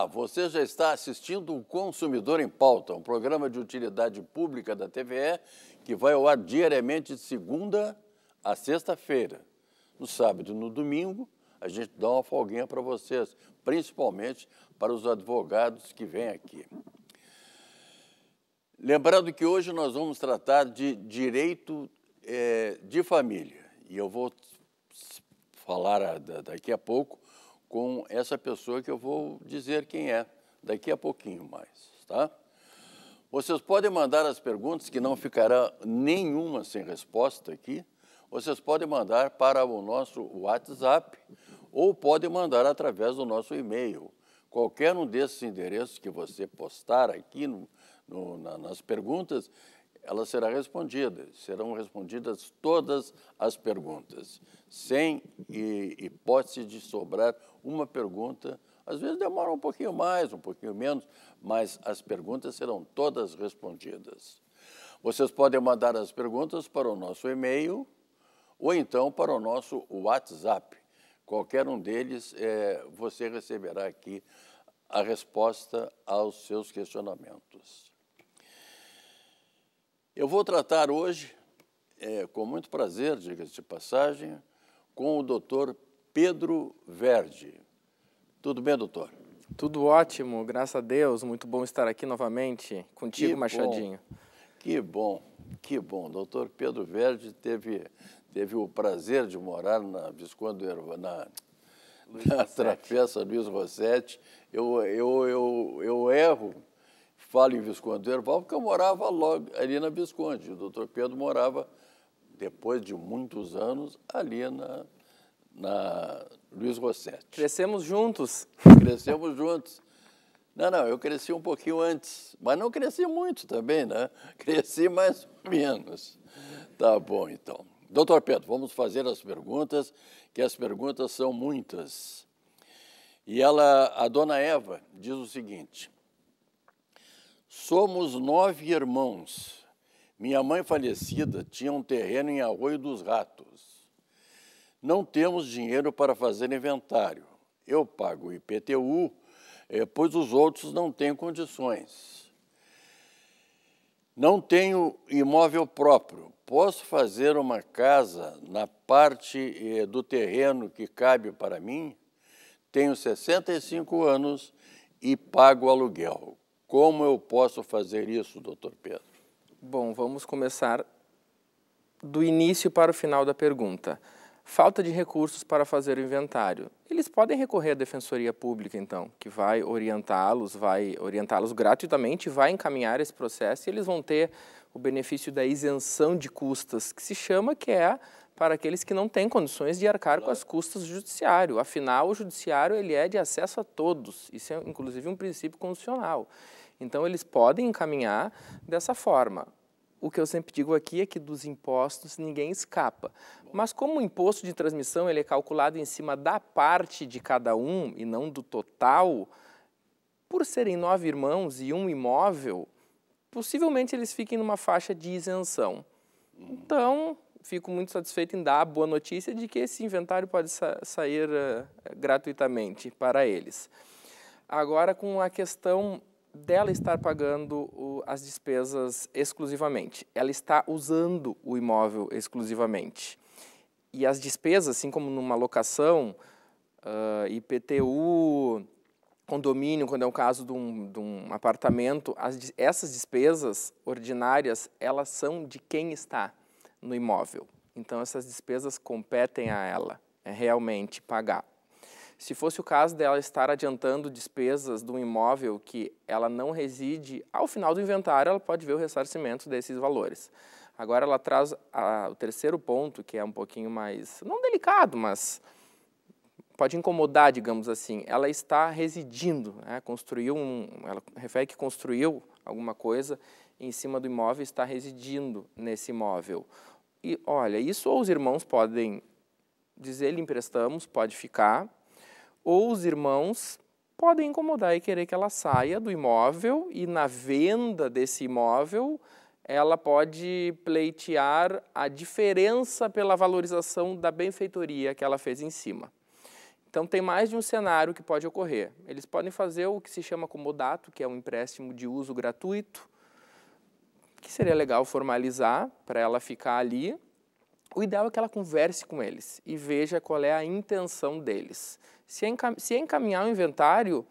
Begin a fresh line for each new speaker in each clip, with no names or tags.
Ah, você já está assistindo o Consumidor em Pauta, um programa de utilidade pública da TVE que vai ao ar diariamente de segunda a sexta-feira. No sábado e no domingo, a gente dá uma folguinha para vocês, principalmente para os advogados que vêm aqui. Lembrando que hoje nós vamos tratar de direito é, de família, e eu vou falar ah, daqui a pouco com essa pessoa que eu vou dizer quem é daqui a pouquinho mais, tá? Vocês podem mandar as perguntas, que não ficará nenhuma sem resposta aqui. Vocês podem mandar para o nosso WhatsApp ou podem mandar através do nosso e-mail. Qualquer um desses endereços que você postar aqui no, no, na, nas perguntas, ela será respondida. Serão respondidas todas as perguntas, sem hipótese de sobrar uma pergunta. Às vezes demora um pouquinho mais, um pouquinho menos, mas as perguntas serão todas respondidas. Vocês podem mandar as perguntas para o nosso e-mail ou então para o nosso WhatsApp. Qualquer um deles, é, você receberá aqui a resposta aos seus questionamentos. Eu vou tratar hoje, é, com muito prazer, diga-se de passagem, com o doutor Pedro Verde.
Tudo bem, doutor? Tudo ótimo, graças a Deus. Muito bom estar aqui novamente contigo, que Machadinho.
Bom. Que bom, que bom. Doutor Pedro Verde teve, teve o prazer de morar na Visconde na, Luiz na Rossetti. Trafessa Luiz Rossetti. Eu, eu, eu, eu erro, falo em Visconde do Herval, porque eu morava logo ali na Visconde. O doutor Pedro morava, depois de muitos anos, ali na na Luiz Rossetti. Crescemos juntos. Crescemos juntos. Não, não, eu cresci um pouquinho antes, mas não cresci muito também, né? Cresci mais ou menos. Tá bom, então. Doutor Pedro, vamos fazer as perguntas, que as perguntas são muitas. E ela, a dona Eva, diz o seguinte: Somos nove irmãos. Minha mãe falecida tinha um terreno em Arroio dos Ratos não temos dinheiro para fazer inventário. Eu pago o IPTU, eh, pois os outros não têm condições. Não tenho imóvel próprio. Posso fazer uma casa na parte eh, do terreno que cabe para mim? Tenho 65 anos e pago aluguel. Como eu posso
fazer isso, doutor Pedro? Bom, vamos começar do início para o final da pergunta falta de recursos para fazer o inventário. Eles podem recorrer à Defensoria Pública, então, que vai orientá-los, vai orientá-los gratuitamente, vai encaminhar esse processo e eles vão ter o benefício da isenção de custas, que se chama que é para aqueles que não têm condições de arcar claro. com as custas do judiciário. Afinal, o judiciário ele é de acesso a todos. Isso é, inclusive, um princípio constitucional. Então, eles podem encaminhar dessa forma o que eu sempre digo aqui é que dos impostos ninguém escapa. Mas como o imposto de transmissão ele é calculado em cima da parte de cada um e não do total, por serem nove irmãos e um imóvel, possivelmente eles fiquem numa faixa de isenção. Então, fico muito satisfeito em dar a boa notícia de que esse inventário pode sa sair uh, gratuitamente para eles. Agora, com a questão dela estar pagando o, as despesas exclusivamente. Ela está usando o imóvel exclusivamente. E as despesas, assim como numa locação, uh, ah, IPTU, condomínio, quando é o caso de um, de um apartamento, as, essas despesas ordinárias, elas são de quem está no imóvel. Então, essas despesas competem a ela, é realmente pagar. Se fosse o caso dela estar adiantando despesas de um imóvel que ela não reside, ao final do inventário ela pode ver o ressarcimento desses valores. Agora ela traz a, o terceiro ponto, que é um pouquinho mais, não delicado, mas pode incomodar, digamos assim. Ela está residindo, né? construiu um, ela refere que construiu alguma coisa em cima do imóvel está residindo nesse imóvel. E olha, isso ou os irmãos podem dizer lhe emprestamos, pode ficar, ou os irmãos podem incomodar e querer que ela saia do imóvel e na venda desse imóvel ela pode pleitear a diferença pela valorização da benfeitoria que ela fez em cima. Então tem mais de um cenário que pode ocorrer. Eles podem fazer o que se chama comodato, que é um empréstimo de uso gratuito, que seria legal formalizar para ela ficar ali. O ideal é que ela converse com eles e veja qual é a intenção deles. Se encaminhar o inventário,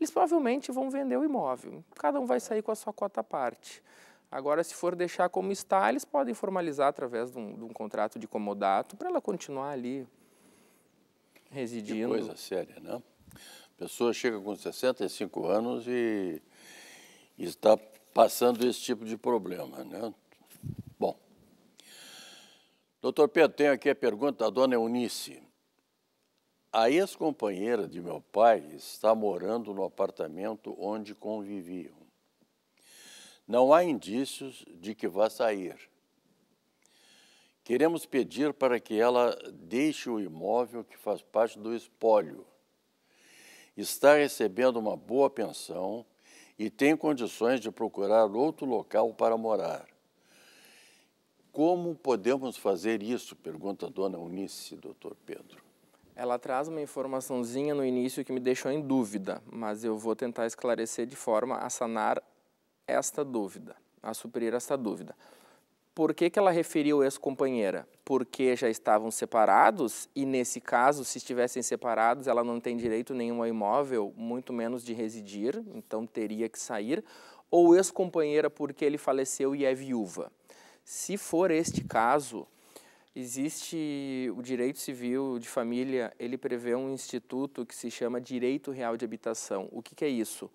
eles provavelmente vão vender o imóvel. Cada um vai sair com a sua cota à parte. Agora, se for deixar como está, eles podem formalizar através de um, de um contrato de comodato para ela continuar ali residindo. Que coisa
séria, né? A pessoa chega com 65 anos e, está passando esse tipo de problema, né? Bom, doutor Pedro, tenho aqui a pergunta da dona Eunice. A ex-companheira de meu pai está morando no apartamento onde conviviam. Não há indícios de que vá sair. Queremos pedir para que ela deixe o imóvel que faz parte do espólio. Está recebendo uma boa pensão e tem condições de procurar outro local para morar. Como podemos fazer isso? Pergunta a dona Unice, doutor Pedro.
Ela traz uma informaçãozinha no início que me deixou em dúvida, mas eu vou tentar esclarecer de forma a sanar esta dúvida, a suprir esta dúvida. Por que, que ela referiu ex-companheira? Porque já estavam separados e, nesse caso, se estivessem separados, ela não tem direito nenhum ao imóvel, muito menos de residir, então teria que sair. Ou ex-companheira porque ele faleceu e é viúva. Se for este caso, Existe o direito civil de família, ele prevê um instituto que se chama Direito Real de Habitação. O que, que é isso?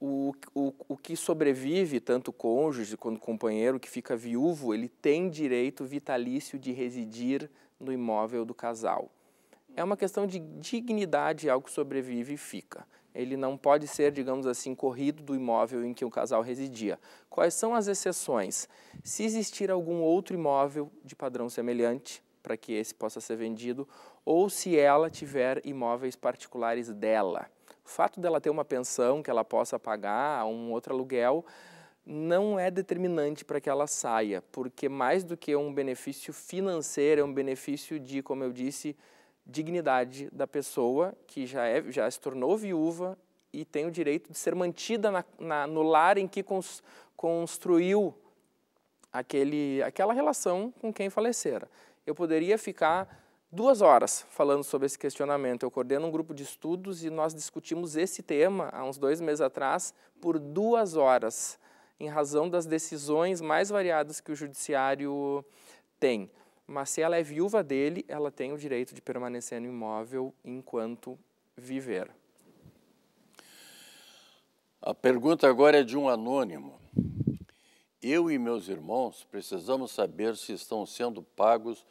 O, o, o que sobrevive, tanto cônjuge quanto companheiro que fica viúvo, ele tem direito vitalício de residir no imóvel do casal. É uma questão de dignidade, algo que sobrevive e fica ele não pode ser, digamos assim, corrido do imóvel em que o casal residia. Quais são as exceções? Se existir algum outro imóvel de padrão semelhante, para que esse possa ser vendido, ou se ela tiver imóveis particulares dela. O fato dela ter uma pensão que ela possa pagar, um outro aluguel, não é determinante para que ela saia, porque mais do que um benefício financeiro, é um benefício de, como eu disse, dignidade da pessoa que já, é, já se tornou viúva e tem o direito de ser mantida na, na, no lar em que cons, construiu aquele, aquela relação com quem falecera. Eu poderia ficar duas horas falando sobre esse questionamento. Eu coordeno um grupo de estudos e nós discutimos esse tema há uns dois meses atrás por duas horas, em razão das decisões mais variadas que o judiciário tem mas se ela é viúva dele, ela tem o direito de permanecer no imóvel enquanto
viver. A pergunta agora é de um anônimo. Eu e meus irmãos precisamos saber se estão sendo pagos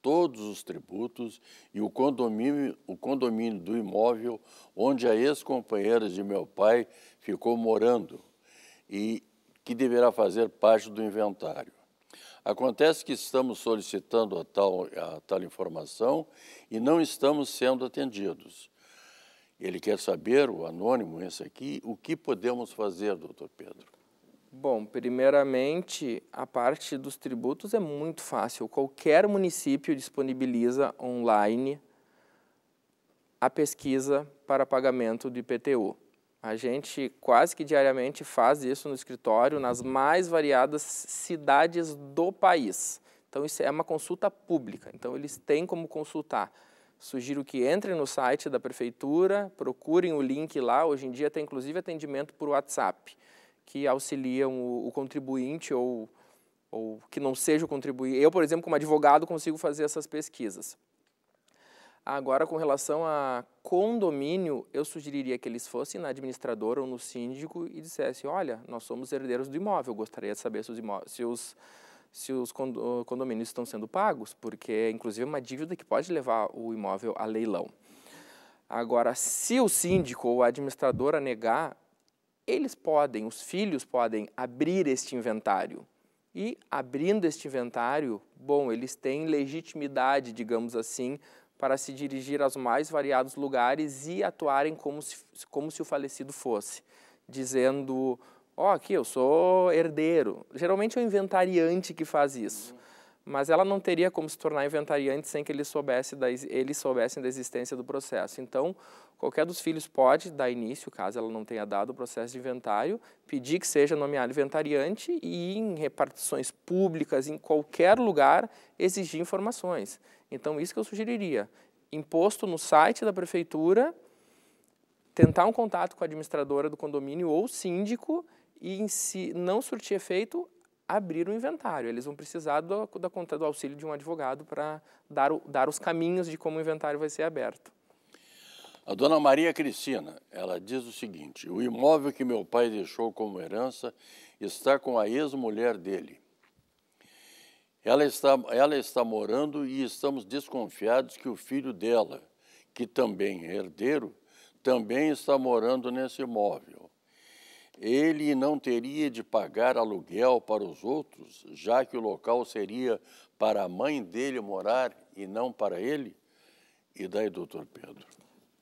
todos os tributos e o condomínio, o condomínio do imóvel onde a ex-companheira de meu pai ficou morando e que deverá fazer parte do inventário. Acontece que estamos solicitando a tal, a tal informação e não estamos sendo atendidos. Ele quer saber, o anônimo, esse aqui, o que podemos fazer, doutor Pedro?
Bom, primeiramente, a parte dos tributos é muito fácil. Qualquer município disponibiliza online a pesquisa para pagamento do IPTU. A gente quase que diariamente faz isso no escritório, nas mais variadas cidades do país. Então, isso é uma consulta pública. Então, eles têm como consultar. Sugiro que entrem no site da prefeitura, procurem o link lá. Hoje em dia tem inclusive atendimento por WhatsApp, que auxiliam o, o contribuinte ou, ou que não seja o contribuinte. Eu, por exemplo, como advogado, consigo fazer essas pesquisas. Agora, com relação a condomínio, eu sugeriria que eles fossem na administradora ou no síndico e dissessem, olha, nós somos herdeiros do imóvel, gostaria de saber se os, se os, se os condomínios estão sendo pagos, porque é, inclusive é uma dívida que pode levar o imóvel a leilão. Agora, se o síndico ou a administradora negar, eles podem, os filhos podem abrir este inventário. E abrindo este inventário, bom, eles têm legitimidade, digamos assim, para se dirigir aos mais variados lugares e atuarem como se, como se o falecido fosse, dizendo: Ó, oh, aqui eu sou herdeiro. Geralmente é o inventariante que faz isso. Mas ela não teria como se tornar inventariante sem que ele soubesse da, eles soubessem da existência do processo. Então, qualquer dos filhos pode dar início, caso ela não tenha dado o processo de inventário, pedir que seja nomeado inventariante e, em repartições públicas, em qualquer lugar, exigir informações. Então, isso que eu sugeriria. Imposto no site da prefeitura, tentar um contato com a administradora do condomínio ou síndico e, se não surtir efeito, abrir o um inventário. Eles vão precisar do, da conta do auxílio de um advogado para dar, dar os caminhos de como o inventário vai ser aberto. A dona
Maria Cristina, ela diz o seguinte: o imóvel que meu pai deixou como herança está com a ex-mulher dele. Ela está, ela está morando e estamos desconfiados que o filho dela, que também é herdeiro, também está morando nesse imóvel. Ele não teria de pagar aluguel para os outros, já que o local seria para a mãe dele
morar e não para ele? E daí, doutor Pedro?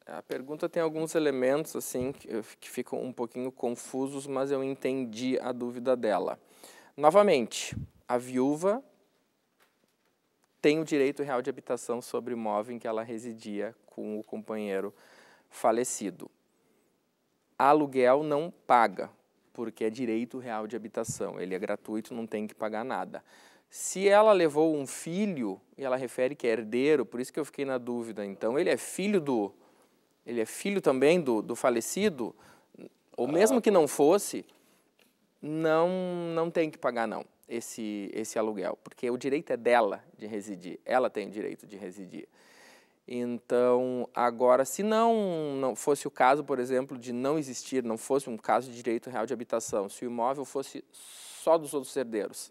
A pergunta tem alguns elementos assim que, que ficam um pouquinho confusos, mas eu entendi a dúvida dela. Novamente, a viúva tem o direito real de habitação sobre o imóvel em que ela residia com o companheiro falecido. Aluguel não paga, porque é direito real de habitação, ele é gratuito, não tem que pagar nada. Se ela levou um filho, e ela refere que é herdeiro, por isso que eu fiquei na dúvida, então ele é filho do ele é filho também do, do falecido, ou mesmo que não fosse, não não tem que pagar não esse, esse aluguel, porque o direito é dela de residir, ela tem o direito de residir. Então, agora, se não, não fosse o caso, por exemplo, de não existir, não fosse um caso de direito real de habitação, se o imóvel fosse só dos outros herdeiros,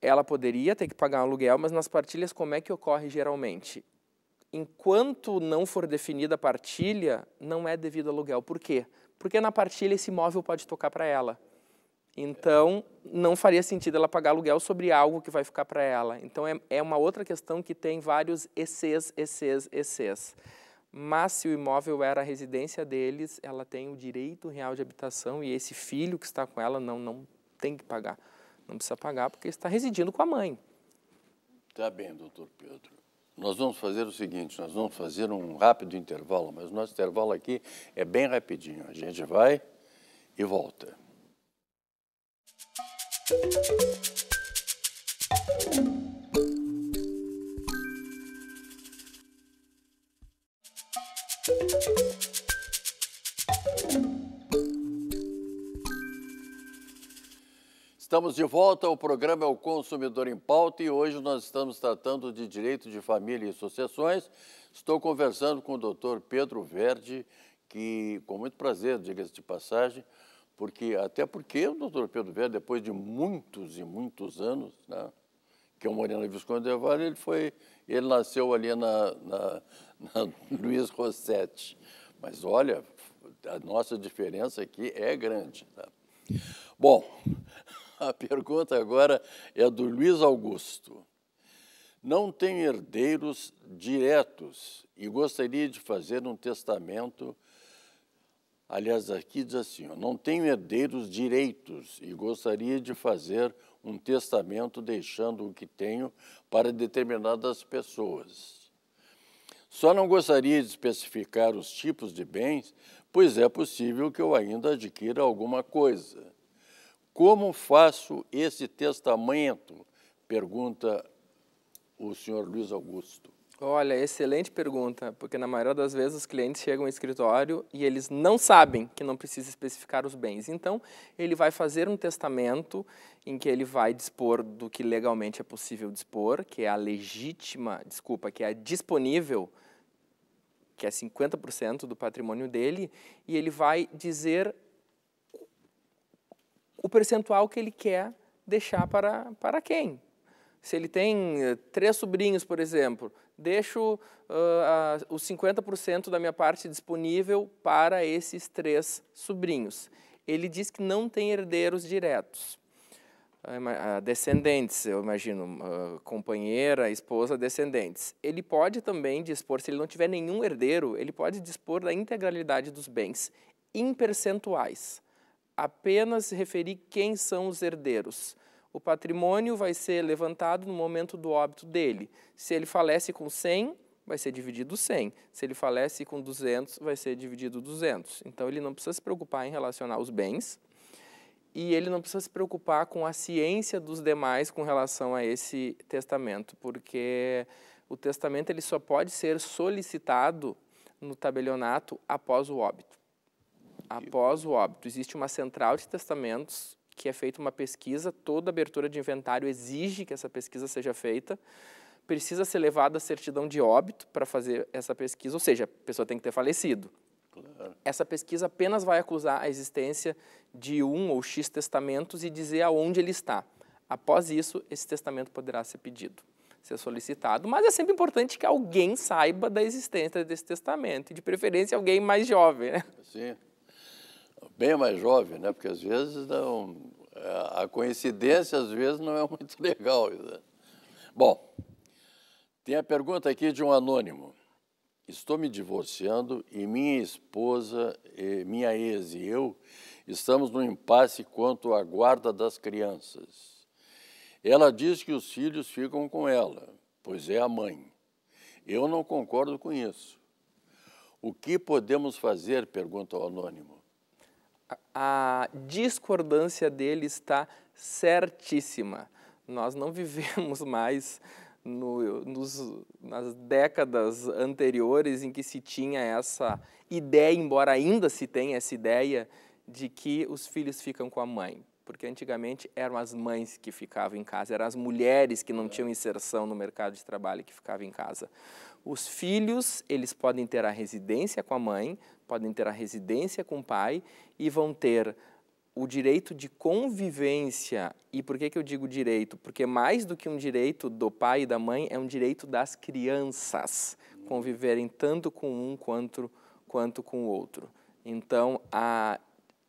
ela poderia ter que pagar um aluguel, mas nas partilhas como é que ocorre geralmente? Enquanto não for definida a partilha, não é devido aluguel. Por quê? Porque na partilha esse imóvel pode tocar para ela. Então, não faria sentido ela pagar aluguel sobre algo que vai ficar para ela. Então, é, é uma outra questão que tem vários ECs, ECs, ECs. Mas, se o imóvel era a residência deles, ela tem o direito real de habitação e esse filho que está com ela não, não tem que pagar. Não precisa pagar porque está residindo com a mãe.
Tá bem, doutor Pedro. Nós vamos fazer o seguinte, nós vamos fazer um rápido intervalo, mas o nosso intervalo aqui é bem rapidinho. A gente vai e volta. Estamos de volta ao programa é O Consumidor em Pauta e hoje nós estamos tratando de direito de família e associações. Estou conversando com o doutor Pedro Verde, que, com muito prazer, diga-se de passagem, porque até porque o doutor Pedro Velho, depois de muitos e muitos anos, né, que eu é morei na Visconde de Vale, ele foi, ele nasceu ali na, na, na Luiz Rossetti. Mas olha, a nossa diferença aqui é grande. Tá? Bom, a pergunta agora é do Luiz Augusto. Não tem herdeiros diretos e gostaria de fazer um testamento Aliás, aqui diz assim: não tenho herdeiros direitos e gostaria de fazer um testamento deixando o que tenho para determinadas pessoas. Só não gostaria de especificar os tipos de bens, pois é possível que eu ainda adquira alguma coisa. Como faço esse testamento? pergunta o senhor Luiz Augusto.
Olha, excelente pergunta, porque na maioria das vezes os clientes chegam ao escritório e eles não sabem que não precisa especificar os bens. Então, ele vai fazer um testamento em que ele vai dispor do que legalmente é possível dispor, que é a legítima, desculpa, que é a disponível, que é 50% do patrimônio dele, e ele vai dizer o percentual que ele quer deixar para, para quem. Se ele tem eh, três sobrinhos, por exemplo, deixo uh, uh, os 50% da minha parte disponível para esses três sobrinhos. Ele diz que não tem herdeiros diretos. Ah, ah, descendentes, eu imagino, companheira, esposa, descendentes. Ele pode também dispor, se ele não tiver nenhum herdeiro, ele pode dispor da integralidade dos bens em percentuais. Apenas referir quem são os herdeiros o patrimônio vai ser levantado no momento do óbito dele. Se ele falece com 100, vai ser dividido 100. Se ele falece com 200, vai ser dividido 200. Então, ele não precisa se preocupar em relacionar os bens e ele não precisa se preocupar com a ciência dos demais com relação a esse testamento, porque o testamento ele só pode ser solicitado no tabelionato após o óbito. Após o óbito. Existe uma central de testamentos que é feita uma pesquisa, toda abertura de inventário exige que essa pesquisa seja feita, precisa ser levada a certidão de óbito para fazer essa pesquisa, ou seja, a pessoa tem que ter falecido. Essa pesquisa apenas vai acusar a existência de um ou X testamentos e dizer aonde ele está. Após isso, esse testamento poderá ser pedido, ser solicitado, mas é sempre importante que alguém saiba da existência desse testamento, e de preferência alguém mais jovem. Né?
Sim bem mais jovem, né? Porque às vezes não, é, a coincidência às vezes não é muito legal. Né? Bom, tem a pergunta aqui de um anônimo. Estou me divorciando e minha esposa, e minha ex e eu estamos num impasse quanto à guarda das crianças. Ela diz que os filhos ficam com ela, pois é a mãe. Eu não concordo com isso. O que podemos fazer? pergunta o anônimo
a discordância dele está certíssima. Nós não vivemos mais no, nos, nas décadas anteriores em que se tinha essa ideia, embora ainda se tenha essa ideia, de que os filhos ficam com a mãe. Porque antigamente eram as mães que ficavam em casa, eram as mulheres que não é. tinham inserção no mercado de trabalho que ficavam em casa. Os filhos, eles podem ter a residência com a mãe, podem ter a residência com o pai e vão ter o direito de convivência. E por que, que eu digo direito? Porque mais do que um direito do pai e da mãe, é um direito das crianças conviverem tanto com um quanto, quanto com o outro. Então, a,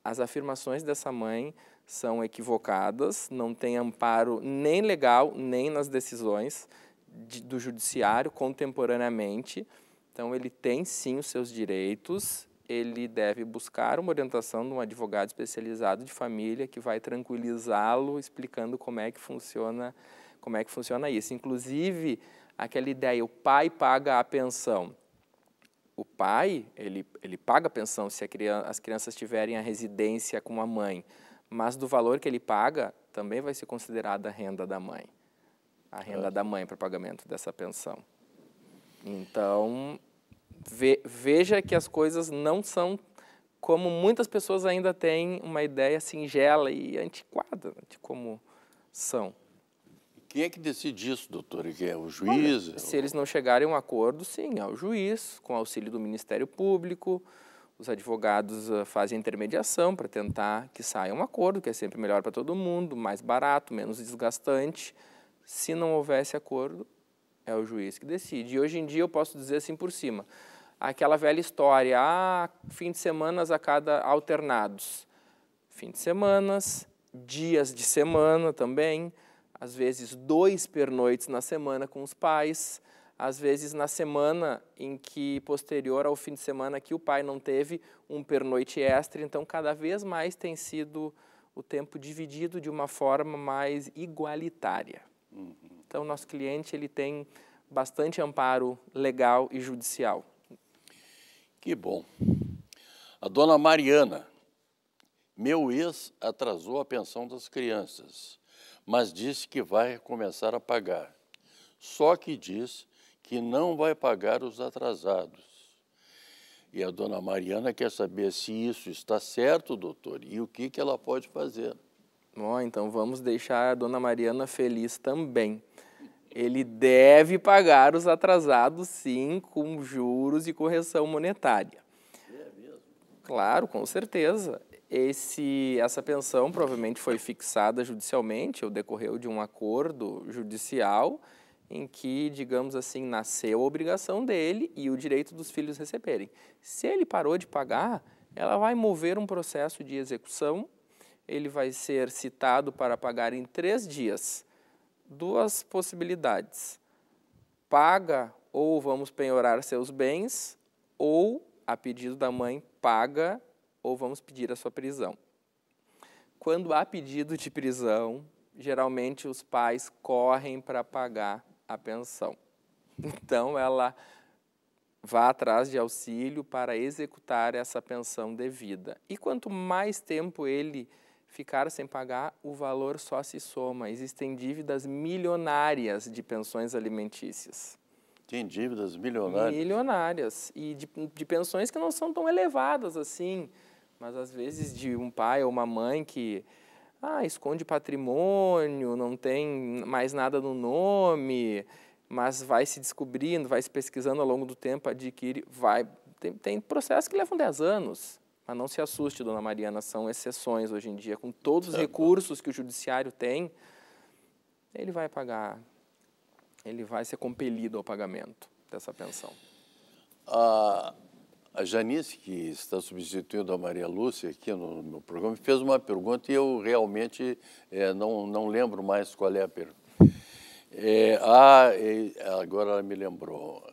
as afirmações dessa mãe são equivocadas, não tem amparo nem legal, nem nas decisões de, do judiciário contemporaneamente. Então, ele tem sim os seus direitos, ele deve buscar uma orientação de um advogado especializado de família que vai tranquilizá-lo, explicando como é que funciona, como é que funciona isso. Inclusive, aquela ideia, o pai paga a pensão. O pai, ele, ele paga a pensão se a criança, as crianças tiverem a residência com a mãe, mas do valor que ele paga, também vai ser considerada a renda da mãe. A renda é. da mãe para pagamento dessa pensão. Então, Ve veja que as coisas não são como muitas pessoas ainda têm uma ideia singela e antiquada de como são. Quem é que decide isso, doutor? É o juiz? se eles não chegarem a um acordo, sim, é o juiz, com auxílio do Ministério Público. Os advogados ah, fazem intermediação para tentar que saia um acordo, que é sempre melhor para todo mundo, mais barato, menos desgastante. Se não houvesse acordo, é o juiz que decide. E hoje em dia eu posso dizer assim por cima aquela velha história, ah, fim de semanas a cada alternados. Fim de semanas, dias de semana também, às vezes dois pernoites na semana com os pais, às vezes na semana em que posterior ao fim de semana que o pai não teve um pernoite extra, então cada vez mais tem sido o tempo dividido de uma forma mais igualitária. Uhum. Então nosso cliente ele tem bastante amparo legal e judicial. Que bom. A dona Mariana, meu ex atrasou
a pensão das crianças, mas disse que vai começar a pagar. Só que diz que não vai pagar os atrasados. E a dona Mariana quer saber se isso está certo, doutor, e o que, que ela pode fazer.
Bom, então vamos deixar a dona Mariana feliz também. Ele deve pagar os atrasados, sim, com juros e correção monetária. Claro, com certeza. Esse, essa pensão provavelmente foi fixada judicialmente, ou decorreu de um acordo judicial em que, digamos assim, nasceu a obrigação dele e o direito dos filhos receberem. Se ele parou de pagar, ela vai mover um processo de execução, ele vai ser citado para pagar em três dias duas possibilidades: paga ou vamos penhorar seus bens, ou, a pedido da mãe, paga ou vamos pedir a sua prisão. Quando há pedido de prisão, geralmente os pais correm para pagar a pensão. Então ela vá atrás de auxílio para executar essa pensão devida. E quanto mais tempo ele Ficar sem pagar, o valor só se soma. Existem dívidas milionárias de pensões alimentícias. Tem dívidas milionárias? Milionárias. E de, de pensões que não são tão elevadas assim. Mas às vezes de um pai ou uma mãe que ah, esconde patrimônio, não tem mais nada no nome, mas vai se descobrindo, vai se pesquisando ao longo do tempo, adquire, vai. Tem, tem processos que levam 10 anos. Mas não se assuste, dona Mariana, são exceções hoje em dia. Com todos os recursos que o judiciário tem, ele vai pagar, ele vai ser compelido ao pagamento dessa pensão.
A, a Janice, que está substituindo a Maria Lúcia aqui no, meu programa, fez uma pergunta e eu realmente é, não, não lembro mais qual é a pergunta. É, ah, é, agora ela me lembrou.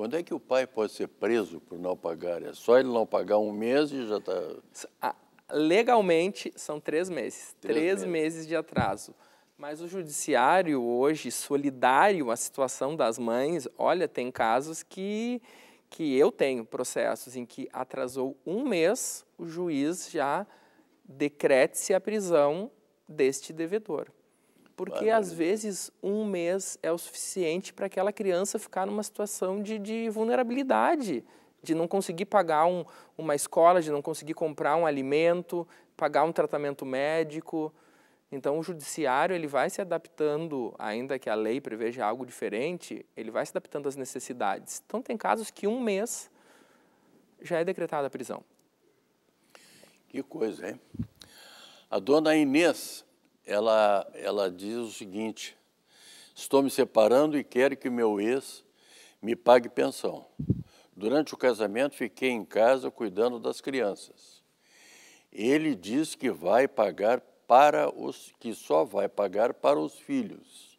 Quando é que o pai pode ser preso por não pagar? É
só ele não pagar um mês e já está. Legalmente são três meses, três, três meses. meses de atraso. Mas o judiciário hoje, solidário à situação das mães, olha, tem casos que, que eu tenho processos em que atrasou um mês, o juiz já decrete-se a prisão deste devedor. Porque às vezes um mês é o suficiente para aquela criança ficar numa situação de, de vulnerabilidade, de não conseguir pagar um, uma escola, de não conseguir comprar um alimento, pagar um tratamento médico. Então o judiciário ele vai se adaptando, ainda que a lei preveja algo diferente, ele vai se adaptando às necessidades. Então tem casos que um mês já é decretada a prisão.
Que coisa, hein? A dona Inês ela, ela diz o seguinte: estou me separando e quero que meu ex me pague pensão. Durante o casamento, fiquei em casa cuidando das crianças. Ele diz que vai pagar para os que só vai pagar para os filhos.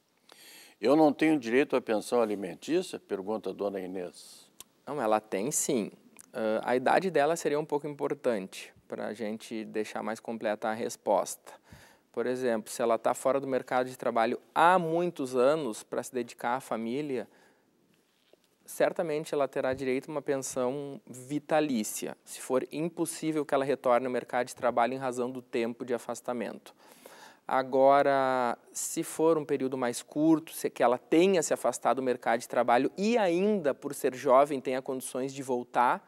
Eu não tenho direito
à pensão alimentícia? Pergunta a dona Inês. Não, ela tem sim. Uh, a idade dela seria um pouco importante para a gente deixar mais completa a resposta. Por exemplo, se ela está fora do mercado de trabalho há muitos anos para se dedicar à família, certamente ela terá direito a uma pensão vitalícia, se for impossível que ela retorne ao mercado de trabalho em razão do tempo de afastamento. Agora, se for um período mais curto, se que ela tenha se afastado do mercado de trabalho e ainda por ser jovem tenha condições de voltar,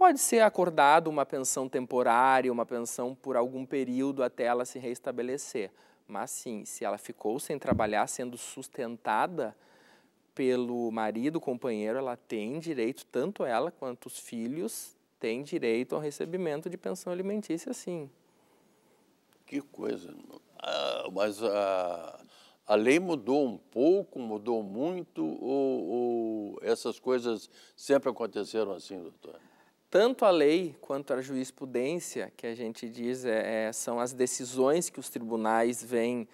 Pode ser acordado uma pensão temporária, uma pensão por algum período até ela se reestabelecer. Mas sim, se ela ficou sem trabalhar, sendo sustentada pelo marido, companheiro, ela tem direito, tanto ela quanto os filhos, têm direito ao recebimento de pensão alimentícia, sim. Que
coisa. Ah, mas a, a lei mudou um pouco, mudou
muito, ou, ou essas coisas sempre aconteceram assim, doutor? tanto a lei quanto a jurisprudência, que a gente diz, é, é são as decisões que os tribunais vêm,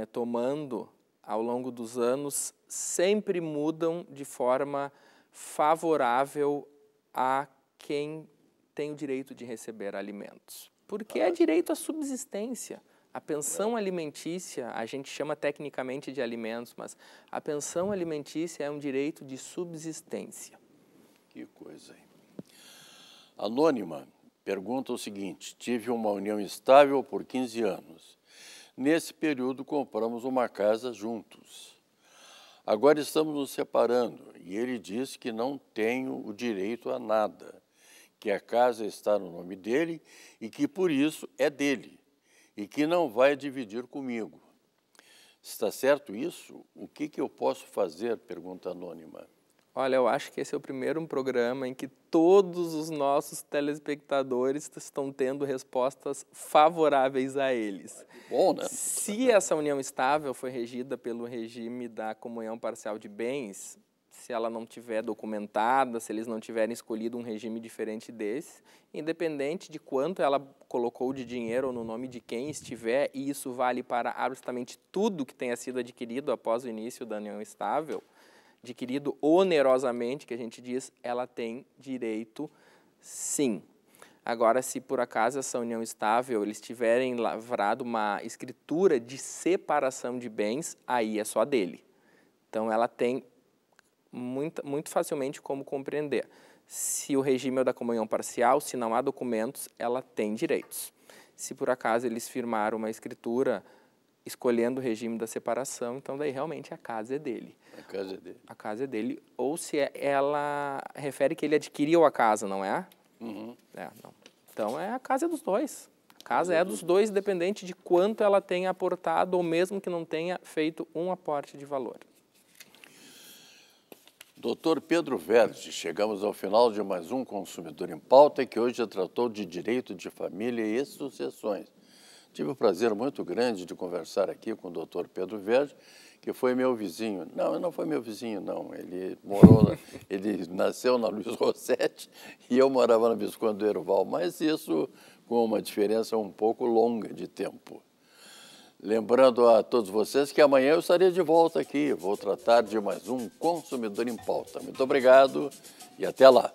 é, tomando ao longo dos anos, sempre mudam de forma favorável a quem tem o direito de receber alimentos. Porque é direito à subsistência. A pensão alimentícia, a gente chama tecnicamente de alimentos, mas a pensão alimentícia é um direito de subsistência. Que coisa, hein?
Anônima pergunta o seguinte: tive uma união estável por 15 anos. Nesse período compramos uma casa juntos. Agora estamos nos separando e ele diz que não tenho o direito a nada, que a casa está no nome dele e que por isso é dele e que não vai dividir comigo. Está certo isso? O que, que eu
posso fazer? Pergunta anônima. Olha, eu acho que esse é o primeiro programa em que todos os nossos telespectadores estão tendo respostas favoráveis a eles. Ah, bom, né? Se essa união estável foi regida pelo regime da comunhão parcial de bens, se ela não tiver documentada, se eles não tiverem escolhido um regime diferente desse, independente de quanto ela colocou de dinheiro ou no nome de quem estiver, e isso vale para absolutamente tudo que tenha sido adquirido após o início da união estável, adquirido onerosamente, que a gente diz, ela tem direito sim. Agora, se por acaso essa união estável, eles tiverem lavrado uma escritura de separação de bens, aí é só dele. Então, ela tem muito, muito facilmente como compreender. Se o regime é da comunhão parcial, se não há documentos, ela tem direitos. Se por acaso eles firmaram uma escritura escolhendo o regime da separação, então daí realmente a casa é dele. A casa é dele. A casa é dele, ou se é, ela refere que ele adquiriu a casa, não é? Uhum. é não. Então é a casa dos dois. A casa é, é dos dois, dependente de quanto ela tenha aportado, ou mesmo que não tenha feito um aporte de valor.
Doutor Pedro Verde, chegamos ao final de mais um Consumidor em Pauta, que hoje tratou de direito de família e sucessões. Tive um prazer muito grande de conversar aqui com o doutor Pedro Verde, que foi meu vizinho. Não, não foi meu vizinho, não. Ele morou, ele nasceu na Luiz Rossetti e eu morava na Visconde do Erval mas isso com uma diferença um pouco longa de tempo. Lembrando a todos vocês que amanhã eu estarei de volta aqui. Vou tratar de mais um Consumidor em Pauta. Muito obrigado e até lá.